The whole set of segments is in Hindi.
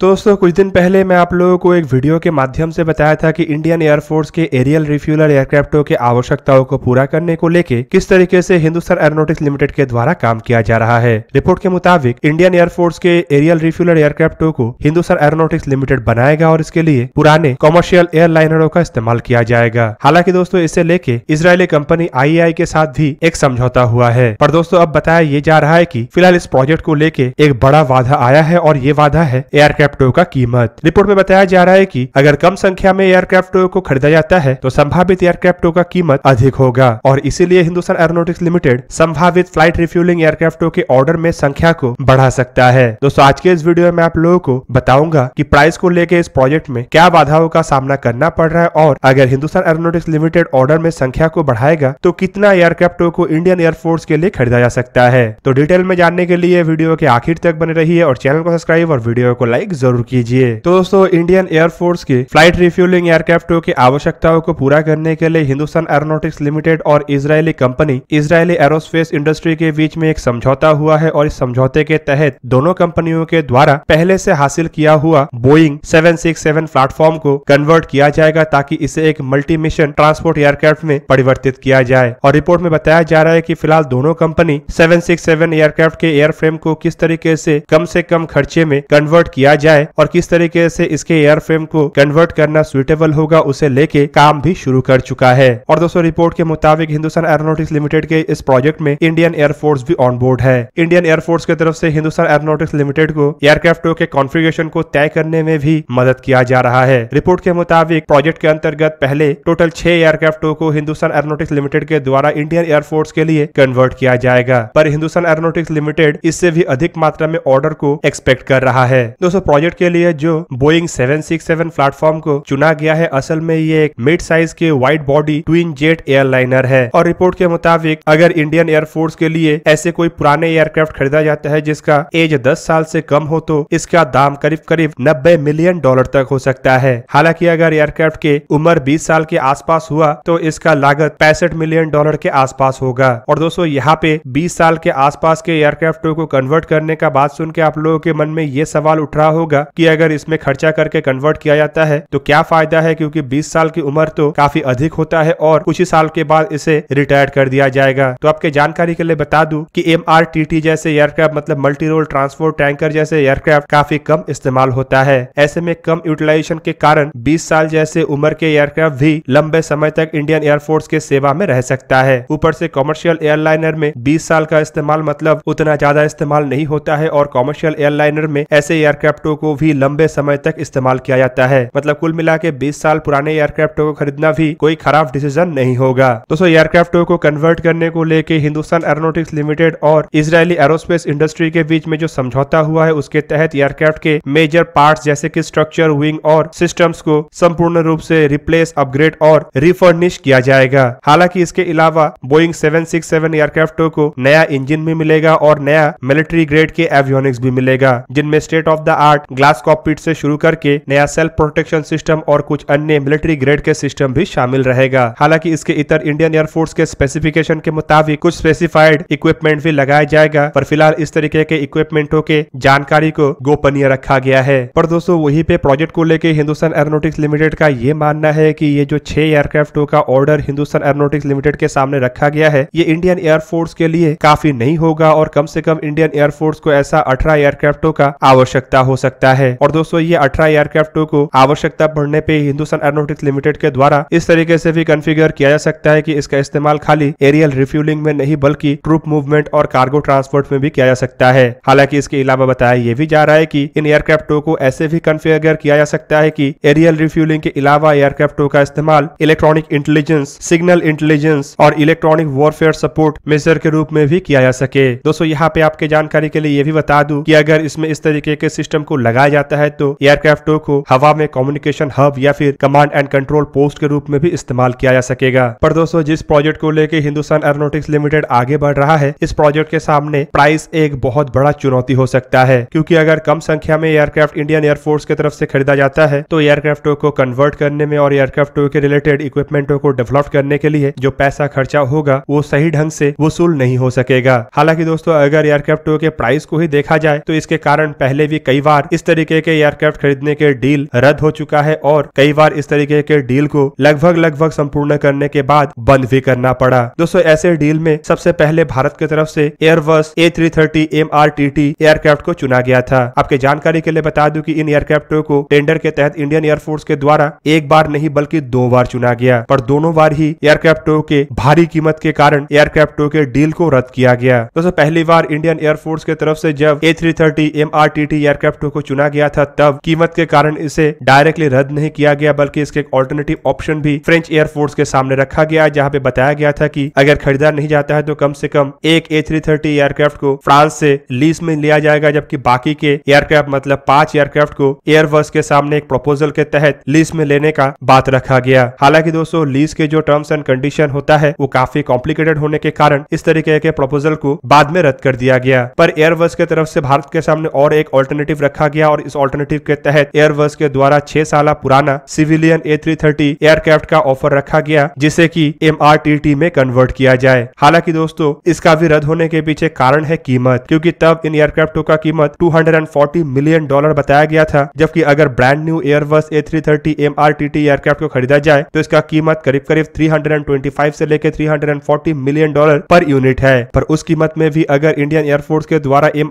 तो दोस्तों कुछ दिन पहले मैं आप लोगों को एक वीडियो के माध्यम से बताया था कि इंडियन एयरफोर्स के एरियल रिफ्यूलर एयरक्राफ्टों के आवश्यकताओं को पूरा करने को लेके किस तरीके से हिंदुस्तान एयरोनोटिक्स लिमिटेड के द्वारा काम किया जा रहा है रिपोर्ट के मुताबिक इंडियन एयरफोर्स के एरियल रिफ्यूलर एयरक्राफ्टों को हिंदुस्तान एयरोनोटिक्स लिमिटेड बनाएगा और इसके लिए पुराने कॉमर्शियल एयरलाइनरों का इस्तेमाल किया जाएगा हालांकि दोस्तों इसे लेके इसराइली कंपनी आई के साथ भी एक समझौता हुआ है पर दोस्तों अब बताया ये जा रहा है की फिलहाल इस प्रोजेक्ट को लेके एक बड़ा वादा आया है और ये वादा है एयरक्राफ्ट एयरक्राफ्टों का कीमत रिपोर्ट में बताया जा रहा है कि अगर कम संख्या में एयरक्राफ्टों को खरीदा जाता है तो संभावित एयरक्राफ्टों का कीमत अधिक होगा और इसीलिए हिंदुस्तान एरोनोटिक्स लिमिटेड संभावित फ्लाइट रिफ्यूलिंग एयरक्राफ्टों के ऑर्डर में संख्या को बढ़ा सकता है दोस्तों आज के इस वीडियो में आप लोगों को बताऊंगा की प्राइस को लेकर इस प्रोजेक्ट में क्या बाधाओं का सामना करना पड़ रहा है और अगर हिंदुस्तान एरोनोटिक्स लिमिटेड ऑर्डर में संख्या को बढ़ाएगा तो कितना एयरक्राफ्टों को इंडियन एयरफोर्स के लिए खरीदा जा सकता है तो डिटेल में जानने के लिए वीडियो के आखिर तक बने रही है और चैनल को सब्सक्राइब और वीडियो को लाइक जरूर कीजिए तो दोस्तों इंडियन एयरफोर्स के फ्लाइट रिफ्यूलिंग एयरक्राफ्टों की आवश्यकताओं को पूरा करने के लिए हिंदुस्तान एरोनोटिक्स लिमिटेड और Israeli company Israeli Aerospace Industry के बीच में एक समझौता हुआ है और इस समझौते के तहत दोनों कंपनियों के द्वारा पहले से हासिल किया हुआ बोइंग 767 प्लेटफॉर्म को कन्वर्ट किया जाएगा ताकि इसे एक मल्टी मिशन ट्रांसपोर्ट एयरक्राफ्ट में परिवर्तित किया जाए और रिपोर्ट में बताया जा रहा है की फिलहाल दोनों कंपनी सेवन एयरक्राफ्ट के एयरफ्रेम को किस तरीके ऐसी कम ऐसी कम खर्चे में कन्वर्ट किया जाए जाए और किस तरीके से इसके एयर फ्रेम को कन्वर्ट करना सुइटेबल होगा उसे लेके काम भी शुरू कर चुका है और दोस्तों रिपोर्ट के मुताबिक हिंदुस्तान एरोनोटिक्स लिमिटेड के इस प्रोजेक्ट में इंडियन एयरफोर्स भी ऑन बोर्ड है इंडियन एयरफोर्स की तरफ से हिंदुस्तान एरोनोटिक्स लिमिटेड को एयरक्राफ्टों के कॉन्फ़िगरेशन को तय करने में भी मदद किया जा रहा है रिपोर्ट के मुताबिक प्रोजेक्ट के अंतर्गत पहले टोटल छह एयरक्राफ्टों को हिंदुस्तान एरोनोटिक्स लिमिटेड के द्वारा इंडियन एयरफोर्स के लिए कन्वर्ट किया जाएगा पर हिंदुस्तान एरोनोटिक्स लिमिटेड इससे भी अधिक मात्रा में ऑर्डर को एक्सपेक्ट कर रहा है दोस्तों प्रोजेक्ट के लिए जो बोइंग 767 प्लेटफॉर्म को चुना गया है असल में ये एक मिड साइज के wide body twin jet airliner है और रिपोर्ट के मुताबिक अगर इंडियन एयरफोर्स के लिए ऐसे कोई पुराने एयरक्राफ्ट खरीदा जाता है जिसका एज दस साल ऐसी कम हो तो इसका दाम करीब करीब नब्बे मिलियन डॉलर तक हो सकता है हालांकि अगर एयरक्राफ्ट के उम्र बीस साल के आस हुआ तो इसका लागत पैंसठ मिलियन डॉलर के आस होगा और दोस्तों यहाँ पे 20 साल के आसपास के एयरक्राफ्टों को कन्वर्ट करने का बात सुन के आप लोगों के मन में ये सवाल उठ रहा होगा होगा कि अगर इसमें खर्चा करके कन्वर्ट किया जाता है तो क्या फायदा है क्योंकि 20 साल की उम्र तो काफी अधिक होता है और कुछ ही साल के बाद इसे रिटायर्ड कर दिया जाएगा तो आपके जानकारी के लिए बता दू की एम जैसे एयरक्राफ्ट मतलब मल्टी रोल ट्रांसपोर्ट टैंकर जैसे एयरक्राफ्ट काफी कम इस्तेमाल होता है ऐसे में कम यूटिलाइजेशन के कारण बीस साल जैसे उम्र के एयरक्राफ्ट भी लंबे समय तक इंडियन एयरफोर्स के सेवा में रह सकता है ऊपर से कॉमर्शियल एयरलाइनर में 20 साल का इस्तेमाल मतलब उतना ज्यादा इस्तेमाल नहीं होता है और कॉमर्शियल एयरलाइनर में ऐसे एयरक्राफ्टों एयरक्राफ्टों को भी लंबे समय तक इस्तेमाल किया जाता है मतलब कुल मिला के बीस साल पुराने एयरक्राफ्टों को खरीदना भी कोई खराब डिसीजन नहीं होगा दोस्तों एयरक्राफ्टों को कन्वर्ट करने को लेकर हिंदुस्तान एरोनोटिक्स लिमिटेड और इसराइली एरोस्पेस इंडस्ट्री के बीच में जो समझौता हुआ है उसके तहत एयरक्राफ्ट के मेजर पार्ट जैसे की स्ट्रक्चर विंग और सिस्टम्स को संपूर्ण रूप से रिप्लेस अपग्रेड और रिफर्निश किया जाएगा हालांकि इसके अलावा बोइंग 767 एयरक्राफ्टों को नया इंजन भी मिलेगा और नया मिलिट्री ग्रेड के एवियोनिक्स भी मिलेगा जिनमें state of the art glass cockpit से शुरू करके नया सेल्फ प्रोटेक्शन सिस्टम और कुछ अन्य मिलिट्री ग्रेड के सिस्टम भी शामिल रहेगा हालांकि इसके इतर इंडियन एयरफोर्स के स्पेसिफिकेशन के मुताबिक कुछ स्पेसिफाइड इक्विपमेंट भी लगाया जाएगा पर फिलहाल इस तरीके के इक्विपमेंटों के जानकारी को गोपनीय रखा गया है पर दोस्तों वही पे प्रोजेक्ट को लेकर हिंदुस्तान एयरोनोटिक्स लिमिटेड का ये मानना है की ये जो छह एयरक्राफ्टों का ऑर्डर हिंदुस्तान एयरोनोटिक्स लिमिटेड के सामने रखा गया है ये इंडियन एयरफोर्स के लिए काफी नहीं होगा और कम से कम इंडियन एयरफोर्स को ऐसा अठारह एयरक्राफ्टों का आवश्यकता हो सकता सकता है और दोस्तों ये अठारह एयरक्राफ्टों को आवश्यकता पड़ने पे हिंदुस्तान एरोनोटिक्स लिमिटेड के द्वारा इस तरीके से भी कन्फिगर किया जा सकता है कि इसका इस्तेमाल खाली एरियल रिफ्यूलिंग में नहीं बल्कि ट्रूप मूवमेंट और कार्गो ट्रांसपोर्ट में भी किया जा सकता है हालांकि इसके अलावा बताया ये भी जा रहा है की इन एयरक्राफ्टों को ऐसे भी कन्फिगर किया जा सकता है की एरियल रिफ्यूलिंग के अलावा एयरक्राफ्टों का इस्तेमाल इलेक्ट्रॉनिक इंटेलिजेंस सिग्नल इंटेलिजेंस और इलेक्ट्रॉनिक वॉरफेयर सपोर्ट मेजर के रूप में भी किया जा सके दोस्तों यहाँ पे आपके जानकारी के लिए ये भी बता दूं कि अगर इसमें इस तरीके के सिस्टम को लगाया जाता है तो एयरक्राफ्टों को हवा में कम्युनिकेशन हब या फिर कमांड एंड कंट्रोल पोस्ट के रूप में भी इस्तेमाल किया जा सकेगा पर दोस्तों जिस प्रोजेक्ट को लेकर हिंदुस्तान एरोनोटिक्स लिमिटेड आगे बढ़ रहा है इस प्रोजेक्ट के सामने प्राइस एक बहुत बड़ा चुनौती हो सकता है क्योंकि अगर कम संख्या में एयरक्राफ्ट इंडियन एयरफोर्स की तरफ से खरीदा जाता है तो एयरक्राफ्टों को कन्वर्ट करने में और एयरक्राफ्ट के रिलेटेड इक्विपमेंटो को डेवलप करने के लिए जो पैसा खर्चा होगा वो सही ढंग से वसूल नहीं हो सकेगा हालांकि दोस्तों अगर एयरक्राफ्टों के प्राइस को ही देखा जाए तो इसके कारण पहले भी कई बार इस तरीके के एयरक्राफ्ट खरीदने के डील रद्द हो चुका है और कई बार इस तरीके के डील को लगभग लगभग संपूर्ण करने के बाद बंद भी करना पड़ा दोस्तों ऐसे डील में सबसे पहले भारत की तरफ से Airbus A three thirty M R T T aircraft को चुना गया था आपके जानकारी के लिए बता दूं कि इन एयरक्राफ्टों को टेंडर के तहत इंडियन एयरफोर्स के द्वारा एक बार नहीं बल्कि दो बार चुना गया पर दोनों बार ही एयरक्राफ्टों के भारी कीमत के कारण एयरक्राफ्टों के डील को रद्द किया गया दोस्तों पहली बार इंडियन एयरफोर्स की तरफ से जब A three thirty M R T T एयरक्राफ्टों को चुना गया था तब कीमत के कारण इसे डायरेक्टली रद्द नहीं किया गया बल्कि इसके एक ऑल्टरनेटिव ऑप्शन भी फ्रेंच एयरफोर्स के सामने रखा गया जहाँ पे बताया गया था की अगर खरीदार नहीं जाता है तो कम से कम एक ए एयरक्राफ्ट को फ्रांस से लीज में लिया जाएगा जबकि बाकी के एयरक्राफ्ट मतलब पांच एयरक्राफ्ट को एयरबस के सामने एक प्रपोजल के तहत लीज में लेने का बात रखा गया हालांकि दोस्तों लीज के जो टर्म्स एंड कंडीशन होता है वो काफी कॉम्प्लिकेटेड होने के कारण इस तरीके के प्रपोजल को बाद में रद्द कर दिया गया पर एयरबस के तरफ से भारत के सामने और एक ऑल्टरनेटिव रखा रखा गया और इस ऑल्टरनेटिव के तहत एयरबस के द्वारा छह साल पुराना सिविलियन ए एयरक्राफ्ट का ऑफर रखा गया जिसे की एम में कन्वर्ट किया जाए हालांकि दोस्तों इसका भी रद्द होने के पीछे कारण है कीमत क्योंकि तब इन एयरक्राफ्टों का कीमत 240 मिलियन डॉलर बताया गया था जबकि अगर brand new Airbus A three thirty aircraft को खरीदा जाए तो इसका कीमत करीब करीब 325 से लेकर 340 मिलियन डॉलर पर यूनिट है पर उस कीमत में भी अगर इंडियन एयरफोर्स के द्वारा एम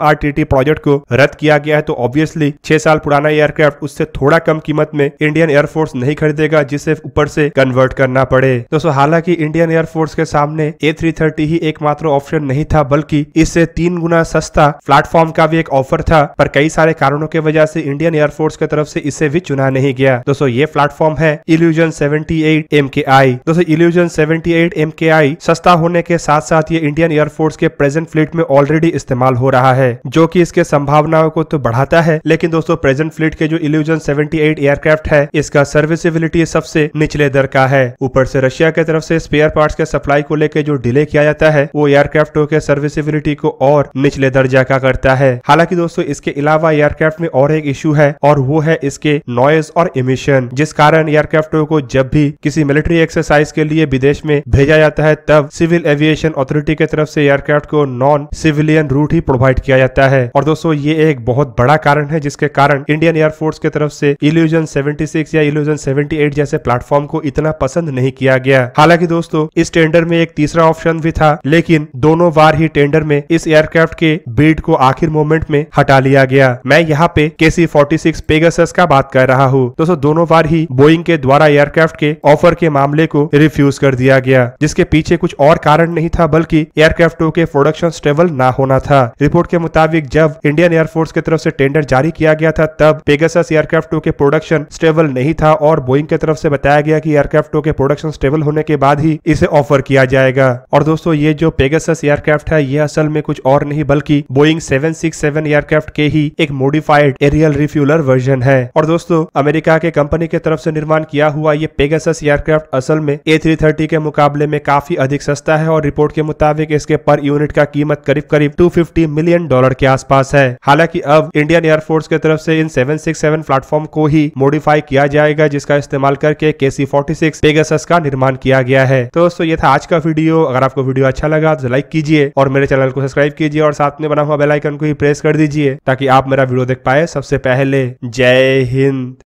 प्रोजेक्ट को रद्द किया गया है तो ऑब्वियस ऑब्वियसली छह साल पुराना एयरक्राफ्ट उससे थोड़ा कम कीमत में इंडियन एयरफोर्स नहीं खरीदेगा जिसे ऊपर से कन्वर्ट करना पड़े दोस्तों हालांकि इंडियन एयरफोर्स के सामने ए ही एकमात्र ऑप्शन नहीं था बल्कि इससे तीन गुना सस्ता प्लेटफॉर्म का भी एक ऑफर था पर कई सारे कारणों की वजह से इंडियन एयरफोर्स की तरफ से इसे भी चुना नहीं गया दोस्तों ये प्लेटफॉर्म है इल्यूजन 78 MKI दोस्तों इल्यूजन 78 MKI सस्ता होने के साथ साथ ये इंडियन एयरफोर्स के प्रेजेंट फ्लीट में ऑलरेडी इस्तेमाल हो रहा है जो कि इसके संभावनाओं को तो बढ़ाता है है लेकिन दोस्तों प्रेजेंट फ्लीट के जो इल्यूजन 78 एयरक्राफ्ट है इसका सर्विसबिलिटी सबसे निचले दर का है ऊपर से रशिया के तरफ से स्पेयर पार्ट्स के सप्लाई को लेकर जो डिले किया जाता है वो एयरक्राफ्टो के सर्विसबिलिटी को और निचले दर्जा का करता है हालांकि दोस्तों इसके अलावा एयरक्राफ्ट में और एक इश्यू है और वो है इसके नॉइज और इमिशन जिस कारण एयरक्राफ्ट को जब भी किसी मिलिट्री एक्सरसाइज के लिए विदेश में भेजा जाता है तब सिविल एविएशन अथॉरिटी की तरफ से एयरक्राफ्ट को नॉन सिविलियन रूट ही प्रोवाइड किया जाता है और दोस्तों ये एक बहुत बड़ा कारण कारण है जिसके कारण इंडियन एयरफोर्स की तरफ से इल्यूजन 76 या इल्यूजन 78 जैसे प्लेटफॉर्म को इतना पसंद नहीं किया गया हालांकि दोस्तों इस टेंडर में एक तीसरा ऑप्शन भी था लेकिन दोनों बार ही टेंडर में इस एयरक्राफ्ट के बीट को आखिर मोमेंट में हटा लिया गया मैं यहाँ पे सी फोर्टी सिक्स का बात कर रहा हूँ दोस्तों दोनों बार ही बोइंग के द्वारा एयरक्राफ्ट के ऑफर के मामले को रिफ्यूज कर दिया गया जिसके पीछे कुछ और कारण नहीं था बल्कि एयरक्राफ्टों के प्रोडक्शन स्टेबल ना होना था रिपोर्ट के मुताबिक जब इंडियन एयरफोर्स की तरफ से टेंडर जारी किया गया था तब पेगासस एयरक्राफ्ट टू के प्रोडक्शन स्टेबल नहीं था और बोइंग की तरफ से बताया गया कि एयरक्राफ्ट टू के प्रोडक्शन स्टेबल होने के बाद ही इसे ऑफर किया जाएगा और दोस्तों ये जो पेगासस एयरक्राफ्ट है ये असल में कुछ और नहीं बल्कि बोइंग 767 एयरक्राफ्ट के ही एक मोडिफाइड एरियल रिफ्यूलर वर्जन है और दोस्तों अमेरिका के कंपनी के तरफ से निर्माण किया हुआ ये पेगासस एयरक्राफ्ट असल में ए के मुकाबले में काफी अधिक सस्ता है और रिपोर्ट के मुताबिक इसके पर यूनिट का कीमत करीब करीब टू मिलियन डॉलर के आसपास है हालांकि अब इंडियन एयरफोर्स की तरफ से इन 767 प्लेटफॉर्म को ही मॉडिफाई किया जाएगा जिसका इस्तेमाल करके के सी का निर्माण किया गया है तो दोस्तों ये था आज का वीडियो अगर आपको वीडियो अच्छा लगा तो लाइक कीजिए और मेरे चैनल को सब्सक्राइब कीजिए और साथ में बना हुआ बेलाइकन को ही प्रेस कर दीजिए ताकि आप मेरा वीडियो देख पाए सबसे पहले जय हिंद